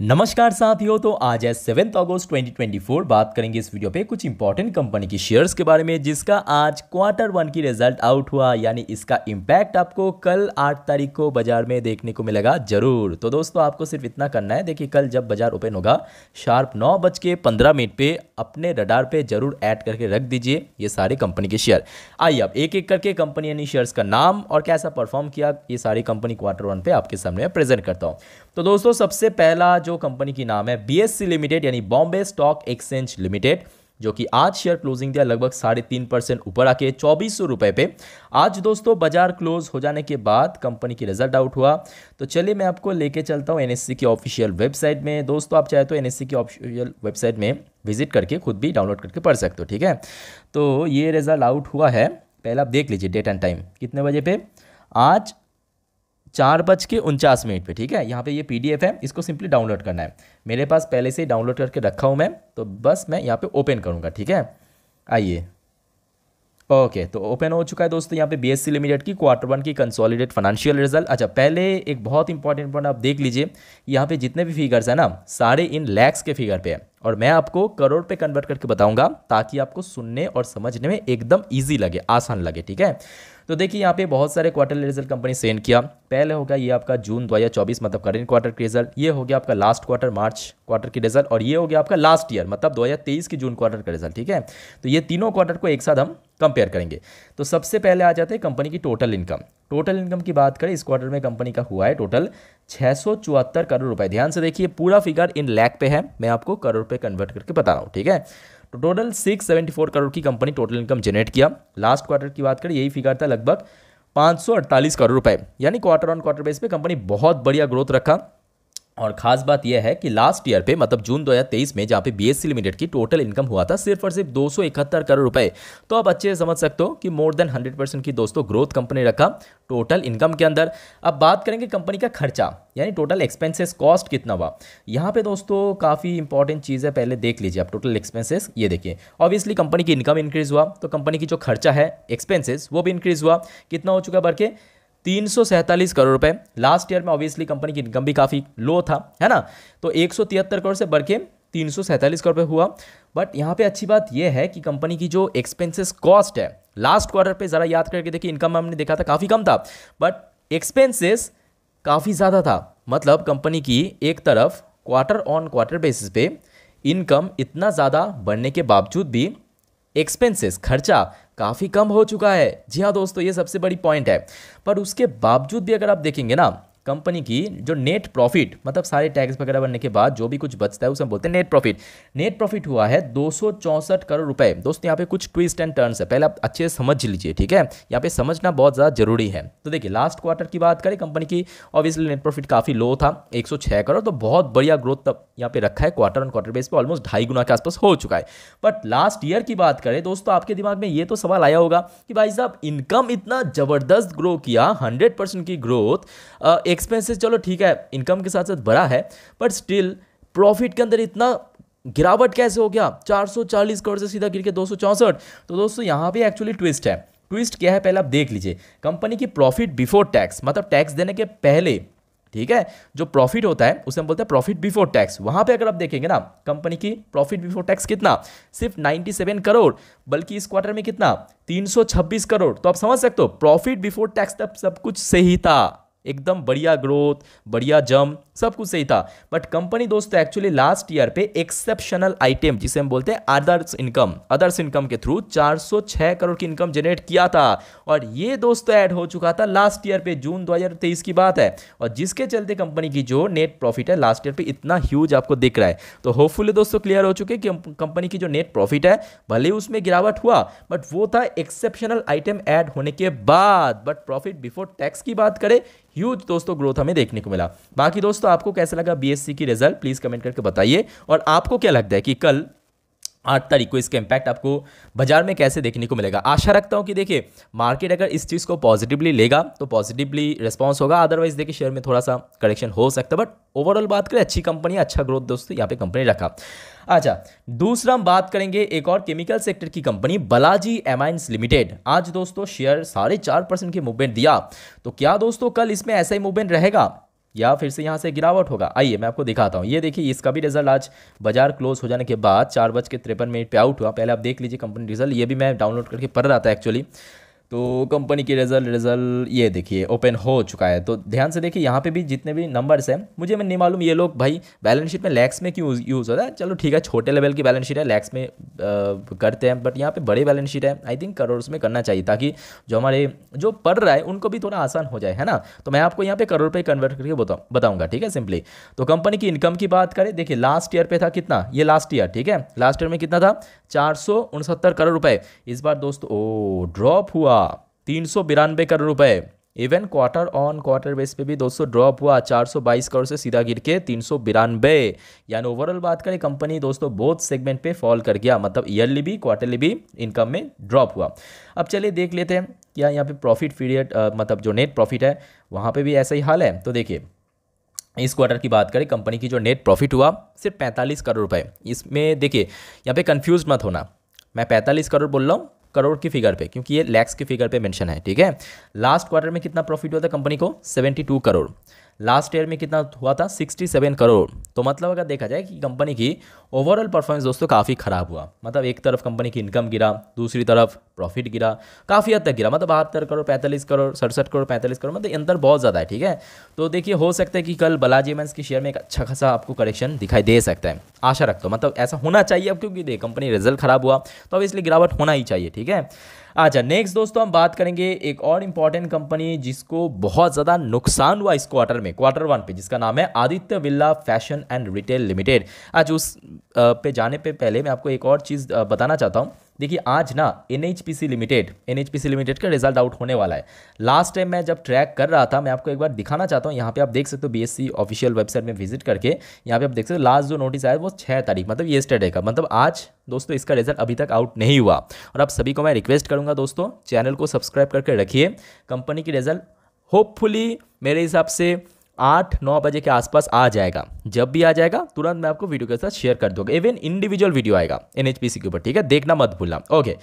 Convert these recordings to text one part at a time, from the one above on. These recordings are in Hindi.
नमस्कार साथियों तो आज है सेवेंथ अगस्त 2024 बात करेंगे इस वीडियो पे कुछ इंपॉर्टेंट कंपनी की शेयर्स के बारे में जिसका आज क्वार्टर वन की रिजल्ट आउट हुआ यानी इसका इम्पैक्ट आपको कल आठ तारीख को बाजार में देखने को मिलेगा जरूर तो दोस्तों आपको सिर्फ इतना करना है देखिए कल जब बाजार ओपन होगा शार्प नौ बज के पंद्रह मिनट पर अपने रडार पर जरूर ऐड करके रख दीजिए ये सारे कंपनी के शेयर आइए अब एक एक करके कंपनी यानी शेयर्स का नाम और कैसा परफॉर्म किया ये सारी कंपनी क्वार्टर वन पे आपके सामने प्रेजेंट करता हूँ तो दोस्तों सबसे पहला जो कंपनी की नाम है बीएससी लिमिटेड यानी बॉम्बे स्टॉक एक्सचेंज लिमिटेड जो कि आज शेयर क्लोजिंग दिया लगभग साढ़े तीन परसेंट ऊपर आके चौबीस सौ रुपये पे आज दोस्तों बाजार क्लोज हो जाने के बाद कंपनी की रिजल्ट आउट हुआ तो चलिए मैं आपको लेके चलता हूँ एनएससी की ऑफिशियल वेबसाइट में दोस्तों आप चाहे तो एनएससी की ऑफिशियल वेबसाइट में विजिट करके खुद भी डाउनलोड करके पढ़ सकते हो ठीक है तो ये रिजल्ट आउट हुआ है पहले आप देख लीजिए डेट एंड टाइम कितने बजे पे आज चार बज के उनचास मिनट पर ठीक है यहाँ पे ये पीडीएफ है इसको सिंपली डाउनलोड करना है मेरे पास पहले से डाउनलोड करके रखा हूँ मैं तो बस मैं यहाँ पे ओपन करूँगा ठीक है आइए ओके तो ओपन हो चुका है दोस्तों यहाँ पे बीएससी लिमिटेड की क्वार्टर वन की कंसोलिडेट फाइनेंशियल रिजल्ट अच्छा पहले एक बहुत इंपॉर्टेंट पॉइंट आप देख लीजिए यहाँ पे जितने भी फिगर्स हैं ना सारे इन लैक्स के फिगर पे है और मैं आपको करोड़ पे कन्वर्ट करके बताऊंगा ताकि आपको सुनने और समझने में एकदम ईजी लगे आसान लगे ठीक है तो देखिए यहाँ पे बहुत सारे क्वार्टरली रिजल्ट कंपनी सेंड किया पहले होगा ये आपका जून चौबीस मतलब करेंट क्वार्टर की रिजल्ट ये हो गया आपका लास्ट क्वार्टर मार्च क्वार्टर की रिजल्ट और ये हो गया आपका लास्ट ईयर मतलब 2023 की जून क्वार्टर का रिजल्ट ठीक है तो ये तीनों क्वार्टर को एक साथ हम कंपेयर करेंगे तो सबसे पहले आ जाते हैं कंपनी की टोटल इनकम टोटल इनकम की बात करें इस क्वार्टर में कंपनी का हुआ है टोटल छः करोड़ रुपए ध्यान से देखिए पूरा फिगर इन लैक पे है मैं आपको करोड़ रुपये कन्वर्ट करके बता रहा हूँ ठीक है तो total six seventy four crore की कंपनी टोटल इनकम जनरेट किया लास्ट क्वार्टर की बात करें यही फिगर था लगभग 548 करोड़ रुपए यानी क्वार्टर ऑन क्वार्टर बेस पे कंपनी बहुत बढ़िया ग्रोथ रखा और खास बात यह है कि लास्ट ईयर पे मतलब जून 2023 में जहाँ पे बीएससी लिमिटेड की टोटल इनकम हुआ था सिर्फ और सिर्फ दो करोड़ रुपए तो आप अच्छे से समझ सकते हो कि मोर देन 100 परसेंट की दोस्तों ग्रोथ कंपनी रखा टोटल इनकम के अंदर अब बात करेंगे कंपनी का खर्चा यानी टोटल एक्सपेंसेस कॉस्ट कितना हुआ यहाँ पे दोस्तों काफ़ी इंपॉर्टेंट चीज़ है पहले देख लीजिए आप टोटल एक्सपेंसेस ये देखिए ऑब्वियसली कंपनी की इनकम इंक्रीज़ हुआ तो कंपनी की जो खर्चा है एक्सपेंसेस वो भी इंक्रीज़ हुआ कितना हो चुका बढ़ के तीन करोड़ रुपए लास्ट ईयर में ऑब्वियसली कंपनी की इनकम भी काफ़ी लो था है ना तो एक करोड़ से बढ़ के तीन करोड़ पे हुआ बट यहाँ पे अच्छी बात यह है कि कंपनी की जो एक्सपेंसेस कॉस्ट है लास्ट क्वार्टर पे ज़रा याद करके देखिए इनकम हमने देखा था काफ़ी कम था बट एक्सपेंसेस काफ़ी ज़्यादा था मतलब कंपनी की एक तरफ क्वार्टर ऑन क्वार्टर बेसिस पे इनकम इतना ज़्यादा बढ़ने के बावजूद भी एक्सपेंसेस खर्चा काफ़ी कम हो चुका है जी हाँ दोस्तों ये सबसे बड़ी पॉइंट है पर उसके बावजूद भी अगर आप देखेंगे ना कंपनी की जो नेट प्रॉफिट मतलब सारे टैक्स वगैरह बनने के बाद जो भी कुछ बचता है उसे हम बोलते हैं नेट प्रॉफिट नेट प्रॉफिट हुआ है दो करोड़ रुपए दोस्तों यहाँ पे कुछ ट्विस्ट एंड टर्न्स है पहले आप अच्छे से समझ लीजिए ठीक है यहाँ पे समझना बहुत ज़्यादा जरूरी है तो देखिए लास्ट क्वार्टर की बात करें कंपनी की ऑब्वियसली नेट प्रॉफिट काफ़ी लो था एक करोड़ तो बहुत बढ़िया ग्रोथ तब यहाँ पे रखा है क्वार्टर ऑन क्वार्टर बेस पर ऑलमोस्ट ढाई गुना के आसपास हो चुका है बट लास्ट ईयर की बात करें दोस्तों आपके दिमाग में ये तो सवाल आया होगा कि भाई साहब इनकम इतना ज़बरदस्त ग्रो किया हंड्रेड की ग्रोथ एक एक्सपेंसेस चलो ठीक है इनकम के साथ साथ बड़ा है बट स्टिल प्रॉफिट के अंदर इतना गिरावट कैसे हो गया 440 करोड़ से सीधा गिर के दो तो दोस्तों यहाँ पे एक्चुअली ट्विस्ट है ट्विस्ट क्या है पहले आप देख लीजिए कंपनी की प्रॉफिट बिफोर टैक्स मतलब टैक्स देने के पहले ठीक है जो प्रॉफिट होता है उसे हम बोलते हैं प्रॉफिट बिफोर टैक्स वहां पे अगर आप देखेंगे ना कंपनी की प्रॉफिट बिफोर टैक्स कितना सिर्फ 97 करोड़ बल्कि इस क्वार्टर में कितना 326 करोड़ तो आप समझ सकते हो प्रॉफिट बिफोर टैक्स तब सब कुछ सही था एकदम बढ़िया ग्रोथ बढ़िया जम सब कुछ सही था बट कंपनी दोस्तों एक्चुअली लास्ट ईयर पे एक्सेप्शनल आइटम जिसे हम बोलते हैं अदर्स इनकम अदर्स इनकम के थ्रू 406 करोड़ की इनकम जनरेट किया था और ये दोस्तों तो ऐड हो चुका था लास्ट ईयर पे जून 2023 की बात है और जिसके चलते कंपनी की जो नेट प्रॉफिट है लास्ट ईयर पे इतना ह्यूज आपको दिख रहा है तो होपफुली दोस्तों क्लियर हो चुके कि कंपनी की जो नेट प्रॉफिट है भले उसमें गिरावट हुआ बट वो था एक्सेप्शनल आइटम ऐड होने के बाद बट प्रॉफिट बिफोर टैक्स की बात करें ह्यूज दोस्तों ग्रोथ हमें देखने को मिला बाकी दोस्तों दोस्तों आपको कैसा लगा बीएससी की रिजल्ट प्लीज़ कमेंट करके बताइए और आपको क्या लगता है कि कल आठ तारीख को इसका इम्पैक्ट आपको बाजार में कैसे देखने को मिलेगा आशा रखता हूँ कि देखिए मार्केट अगर इस चीज़ को पॉजिटिवली लेगा तो पॉजिटिवली रिस्पॉन्स होगा अदरवाइज देखिए शेयर में थोड़ा सा करेक्शन हो सकता है बट ओवरऑल बात करें अच्छी कंपनी अच्छा ग्रोथ दोस्तों यहाँ पे कंपनी रखा अच्छा दूसरा हम बात करेंगे एक और केमिकल सेक्टर की कंपनी बलाजी एमाइंस लिमिटेड आज दोस्तों शेयर साढ़े चार परसेंट की मूवमेंट दिया तो क्या दोस्तों कल इसमें ऐसा ही मूवमेंट रहेगा या फिर से यहाँ से गिरावट होगा आइए मैं आपको दिखाता हूँ ये देखिए इसका भी रिजल्ट आज बाजार क्लोज हो जाने के बाद चार बज के तिरपन मिनट पे आउट हुआ पहले आप देख लीजिए कंपनी रिजल्ट ये भी मैं डाउनलोड करके पढ़ रहा था एक्चुअली तो कंपनी की रिजल्ट रिजल्ट ये देखिए ओपन हो चुका है तो ध्यान से देखिए यहाँ पे भी जितने भी नंबर्स हैं मुझे मैं नहीं मालूम ये लोग भाई बैलेंस शीट में लैक्स में क्यों यूज़ होता है चलो ठीक है छोटे लेवल की बैलेंस शीट है लैक्स में आ, करते हैं बट यहाँ पे बड़े बैलेंस शीट है आई थिंक करोड़ में करना चाहिए ताकि जो हमारे जो पढ़ रहा है उनको भी थोड़ा आसान हो जाए है ना तो मैं आपको यहाँ पर करोड़ रुपये कन्वर्ट करके बताऊँ बताऊँगा ठीक है सिंपली तो कंपनी की इनकम की बात करें देखिए लास्ट ईयर पर था कितना ये लास्ट ईयर ठीक है लास्ट ईयर में कितना था चार करोड़ रुपये इस बार दोस्तों ओ ड्रॉप हुआ तीन सौ बिरानबे करोड़ रुपए even quarter on quarter base पे भी दोस्तों ड्रॉप हुआ 422 करोड़ से सीधा गिर के तीन सौ बिरानवे यानी ओवरऑल बात करें कंपनी दोस्तों बहुत सेगमेंट पे फॉल कर गया मतलब ईयरली भी क्वार्टरली भी इनकम में ड्रॉप हुआ अब चलिए देख लेते हैं क्या यहाँ पे प्रॉफिट पीरियड मतलब जो नेट प्रॉफिट है वहाँ पर भी ऐसा ही हाल है तो देखिए इस क्वार्टर की बात करें कंपनी की जो नेट प्रॉफिट हुआ सिर्फ पैंतालीस करोड़ रुपए इसमें देखिए यहाँ पे कंफ्यूज मत होना मैं पैंतालीस करोड़ बोल रहा हूँ करोड़ की फिगर पे क्योंकि ये लैक्स की फिगर पे मेंशन है ठीक है लास्ट क्वार्टर में कितना प्रॉफिट हुआ था कंपनी को 72 करोड़ लास्ट ईयर में कितना हुआ था 67 करोड़ तो मतलब अगर देखा जाए कि कंपनी की ओवरऑल परफॉर्मेंस दोस्तों काफ़ी ख़राब हुआ मतलब एक तरफ कंपनी की इनकम गिरा दूसरी तरफ प्रॉफिट गिरा काफ़ी हद तक गिरा मतलब बहत्तर करोड़ पैंतालीस करोड़ सड़सठ करोड़ पैंतालीस करोड़ मतलब अंतर बहुत ज़्यादा है ठीक है तो देखिए हो सकता है कि कल बलाजी मैंस के शेयर में एक अच्छा खासा आपको करेक्शन दिखाई दे सकता है आशा रखता हूँ मतलब ऐसा होना चाहिए अब क्योंकि देख कंपनी रिजल्ट खराब हुआ तो अब इसलिए गिरावट होना ही चाहिए ठीक है अच्छा नेक्स्ट दोस्तों हम बात करेंगे एक और इंपॉर्टेंट कंपनी जिसको बहुत ज़्यादा नुकसान हुआ इस क्वार्टर में क्वार्टर वन पे जिसका नाम है Aditya Birla fashion and retail limited आज उस पे जाने पे पहले मैं आपको एक और चीज़ बताना चाहता हूँ देखिए आज ना एन लिमिटेड एन लिमिटेड का रिजल्ट आउट होने वाला है लास्ट टाइम मैं जब ट्रैक कर रहा था मैं आपको एक बार दिखाना चाहता हूँ यहाँ पे आप देख सकते हो बी ऑफिशियल वेबसाइट में विजिट करके यहाँ पे आप देख सकते हो लास्ट जो नोटिस आया वो छः तारीख मतलब ये स्टडे का मतलब आज दोस्तों इसका रिजल्ट अभी तक आउट नहीं हुआ और आप सभी को मैं रिक्वेस्ट करूँगा दोस्तों चैनल को सब्सक्राइब करके रखिए कंपनी की रिजल्ट होपफुली मेरे हिसाब से आठ नौ बजे के आसपास आ जाएगा जब भी आ जाएगा तुरंत मैं आपको वीडियो के साथ शेयर कर दूंगा इवन इंडिविजुअल वीडियो आएगा एन के ऊपर ठीक है देखना मत भूलना okay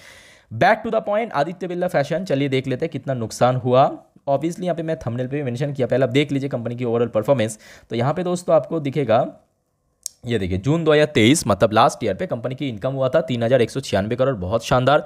back to the point Aditya Birla fashion चलिए देख लेते हैं कितना नुकसान हुआ ऑब्वियसली यहाँ पे मैं थंबनेल पे भी मेंशन किया पहले आप देख लीजिए कंपनी की ओवरऑल परफॉर्मेंस तो यहाँ पे दोस्तों आपको दिखेगा ये देखिए जून 2023 मतलब लास्ट ईयर पे कंपनी की इनकम हुआ था तीन करोड़ बहुत शानदार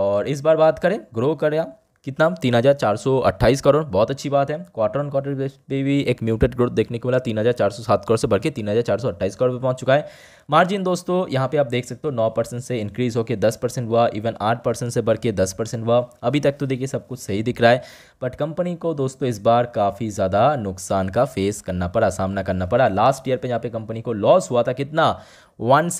और इस बार बात करें ग्रो करें कितना तीन हज़ार चार सौ अट्ठाईस करोड़ बहुत अच्छी बात है क्वार्टर ऑन क्वार्टर बेस पे भी एक म्यूटेड ग्रोथ देखने को मिला तीन हज़ार चार सौ सात करोड़ से बढ़ के तीन हज़ार चार सौ अट्ठाईस करोड़ पे पहुंच चुका है मार्जिन दोस्तों यहाँ पे आप देख सकते हो नौ परसेंट से इंक्रीज होकर दस परसेंट हुआ इवन आठ परसेंट से बढ़ के दस परसेंट हुआ अभी तक तो देखिए सब कुछ सही दिख रहा है बट कंपनी को दोस्तों इस बार काफ़ी ज़्यादा नुकसान का फेस करना पड़ा सामना करना पड़ा लास्ट ईयर पर यहाँ पे कंपनी को लॉस हुआ था कितना वन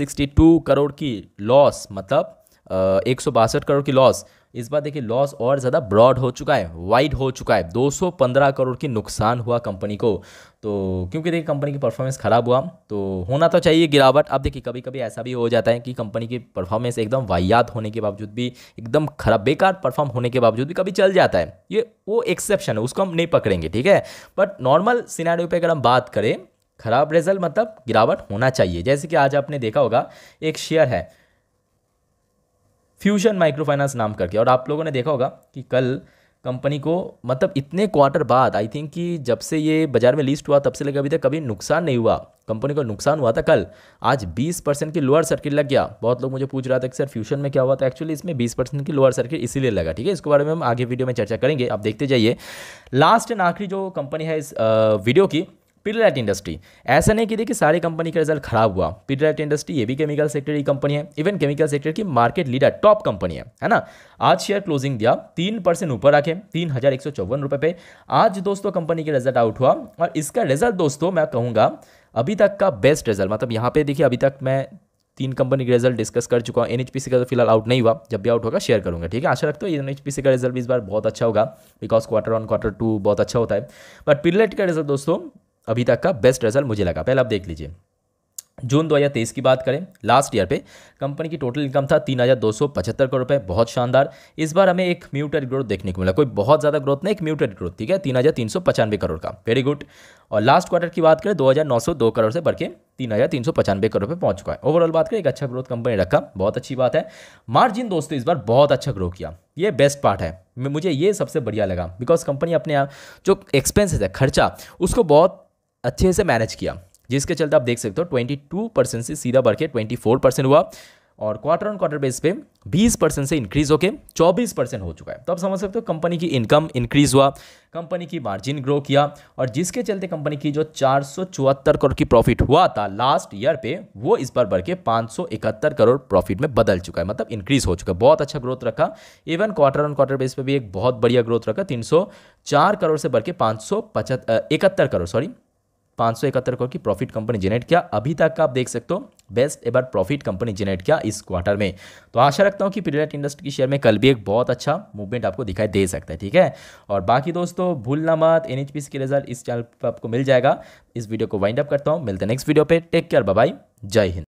करोड़ की लॉस मतलब एक करोड़ की लॉस इस बार देखिए लॉस और ज़्यादा ब्रॉड हो चुका है वाइड हो चुका है 215 करोड़ की नुकसान हुआ कंपनी को तो क्योंकि देखिए कंपनी की परफॉर्मेंस ख़राब हुआ तो होना तो चाहिए गिरावट अब देखिए कभी कभी ऐसा भी हो जाता है कि कंपनी की परफॉर्मेंस एकदम वाहियात होने के बावजूद भी एकदम खराब बेकार परफॉर्म होने के बावजूद भी कभी चल जाता है ये वो एक्सेप्शन है उसको हम नहीं पकड़ेंगे ठीक है बट नॉर्मल सिनारियो पर अगर हम बात करें खराब रिजल्ट मतलब गिरावट होना चाहिए जैसे कि आज आपने देखा होगा एक शेयर है फ्यूजन माइक्रो फाइनेंस नाम करके और आप लोगों ने देखा होगा कि कल कंपनी को मतलब इतने क्वार्टर बाद आई थिंक कि जब से ये बाजार में लिस्ट हुआ तब से लेकर अभी तक कभी नुकसान नहीं हुआ कंपनी को नुकसान हुआ था कल आज 20 परसेंट की लोअर सर्किट लग गया बहुत लोग मुझे पूछ रहा था कि सर फ्यूशन में क्या हुआ था तो एक्चुअली इसमें 20 परसेंट की लोअर सर्किट इसीलिए लगा ठीक है इसके बारे में हम आगे वीडियो में चर्चा करेंगे आप देखते जाइए लास्ट एंड आखिरी जो कंपनी है इस वीडियो की पीडलाइट इंडस्ट्री ऐसा नहीं कि देखिए सारी कंपनी का रिजल्ट खराब हुआ पीडलाइट इंडस्ट्री ये भी केमिकल सेक्टर की कंपनी है इवन केमिकल सेक्टर की मार्केट लीडर टॉप कंपनी है है ना आज शेयर क्लोजिंग दिया तीन परसेंट ऊपर रखे तीन हज़ार एक सौ चौवन रुपये पे आज दोस्तों कंपनी के रिजल्ट आउट हुआ और इसका रिजल्ट दोस्तों मैं कहूँगा अभी तक का बेस्ट रिजल्ट मतलब यहाँ पे देखिए अभी तक मैं तीन कंपनी के रिजल्ट डिस्कस कर चुका हूँ एनएचपीसी का तो फिलहाल आउट नहीं हुआ जब भी आउट होगा शेयर करूंगा ठीक है आशा रखते हो एनएचपीसी का रिजल्ट इस बार बहुत अच्छा होगा because quarter one quarter two बहुत अच्छा होता है बट पिरलेट का रिजल्ट दोस्तों अभी तक का बेस्ट रिजल्ट मुझे लगा पहले आप देख लीजिए जून 2023 की बात करें लास्ट ईयर पे कंपनी की टोटल इनकम था तीन हज़ार दो सौ पचहत्तर करोड़ रुपये बहुत शानदार इस बार हमें एक म्यूटेड ग्रोथ देखने को मिला कोई बहुत ज़्यादा ग्रोथ नहीं एक म्यूटेड ग्रोथ ठीक है तीन हज़ार तीन सौ पचानवे करोड़ का वेरी गुड और लास्ट क्वार्टर की बात करें दो हज़ार नौ सौ दो करोड़ से बढ़ के तीन हज़ार तीन सौ पचानवे करोड़ पे पहुँच चुका है ओवरऑल बात करें एक अच्छा ग्रोथ कंपनी रखा बहुत अच्छी बात है मार्जिन दोस्तों इस बार बहुत अच्छा ग्रो किया ये बेस्ट पार्ट है मुझे ये सबसे बढ़िया लगा बिकॉज कंपनी अपने जो एक्सपेंसेस है खर्चा उसको बहुत अच्छे से मैनेज किया जिसके चलते आप देख सकते हो ट्वेंटी टू परसेंट से सीधा बढ़ के ट्वेंटी फोर परसेंट हुआ और क्वार्टर ऑन क्वार्टर बेस पे 20 परसेंट से इंक्रीज होकर 24 परसेंट हो चुका है तो आप समझ सकते हो कंपनी की इनकम इंक्रीज हुआ कंपनी की मार्जिन ग्रो किया और जिसके चलते कंपनी की जो चार करोड़ की प्रॉफिट हुआ था लास्ट ईयर पे वो इस बार बढ़ के इकहत्तर करोड़ प्रॉफिट में बदल चुका है मतलब इंक्रीज हो चुका है बहुत अच्छा ग्रोथ रखा even quarter on quarter base पर भी एक बहुत बढ़िया ग्रोथ रखा तीन करोड़ से बढ़ के पाँच करोड़ सॉरी पाँच करोड़ की प्रॉफिट कंपनी जनरेट किया अभी तक का आप देख सकते हो best ever profit company generate किया इस क्वार्टर में तो आशा रखता हूँ कि पीरियड इंडस्ट्री की शेयर में कल भी एक बहुत अच्छा मूवमेंट आपको दिखाई दे सकता है ठीक है और बाकी दोस्तों भूलना मत एन के रिजल्ट इस चैनल पर आपको मिल जाएगा इस वीडियो को वाइंड अप करता हूँ मिलते नेक्स्ट वीडियो पर टेक केयर बाय जय हिंद